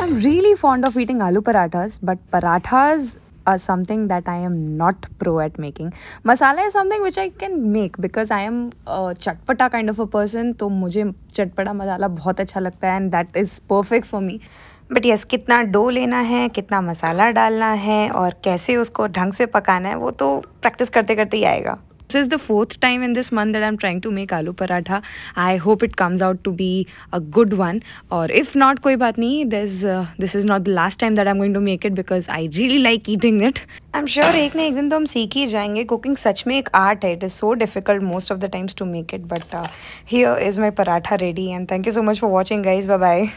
I am really fond of eating aloo parathas but parathas are something that I am not pro at making masala is something which I can make because I am chatpata kind of a person तो मुझे चटपटा मसाला बहुत अच्छा लगता है and that is perfect for me but yes कितना dough लेना है कितना मसाला डालना है और कैसे उसको ढंग से पकाना है वो तो प्रैक्टिस करते करते ही आएगा this is the fourth time in this month that I'm trying to make aloo paratha. I hope it comes out to be a good one. Or if not, koi baat nahi. There's uh, this is not the last time that I'm going to make it because I really like eating it. I'm sure एक ना एक दिन तो हम सीख ही जाएंगे cooking सच में एक आर्ट है it is so difficult most of the times to make it but here is my paratha ready and thank you so much for watching guys bye bye